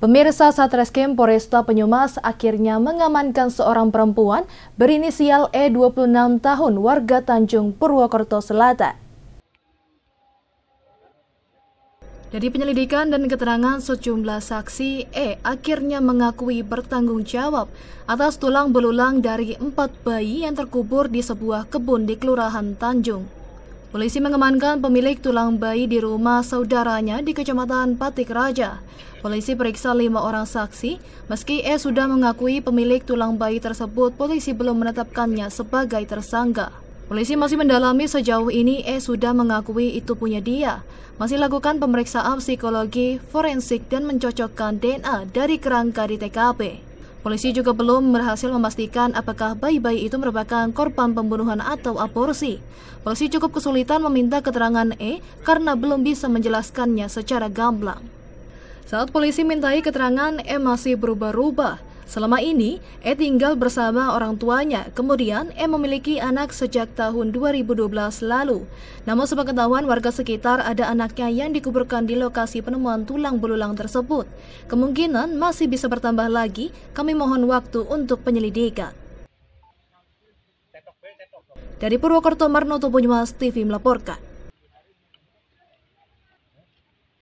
Pemirsa Satreskrim Polresta Penyumas akhirnya mengamankan seorang perempuan berinisial E 26 tahun warga Tanjung Purwokerto Selatan. Dari penyelidikan dan keterangan sejumlah saksi, E akhirnya mengakui bertanggung jawab atas tulang belulang dari empat bayi yang terkubur di sebuah kebun di Kelurahan Tanjung. Polisi mengamankan pemilik tulang bayi di rumah saudaranya di Kecamatan Patik Raja. Polisi periksa lima orang saksi, meski E sudah mengakui pemilik tulang bayi tersebut, polisi belum menetapkannya sebagai tersangka. Polisi masih mendalami sejauh ini E sudah mengakui itu punya dia. Masih lakukan pemeriksaan psikologi, forensik, dan mencocokkan DNA dari kerangka di TKP. Polisi juga belum berhasil memastikan apakah bayi-bayi itu merupakan korban pembunuhan atau aborsi. Polisi cukup kesulitan meminta keterangan E karena belum bisa menjelaskannya secara gamblang. Saat polisi mintai keterangan, E masih berubah-ubah. Selama ini, E tinggal bersama orang tuanya, kemudian E memiliki anak sejak tahun 2012 lalu. Namun sepengetahuan warga sekitar ada anaknya yang dikuburkan di lokasi penemuan tulang belulang tersebut. Kemungkinan masih bisa bertambah lagi, kami mohon waktu untuk penyelidikan. Dari Purwokerto Marnoto Banyumas TV melaporkan.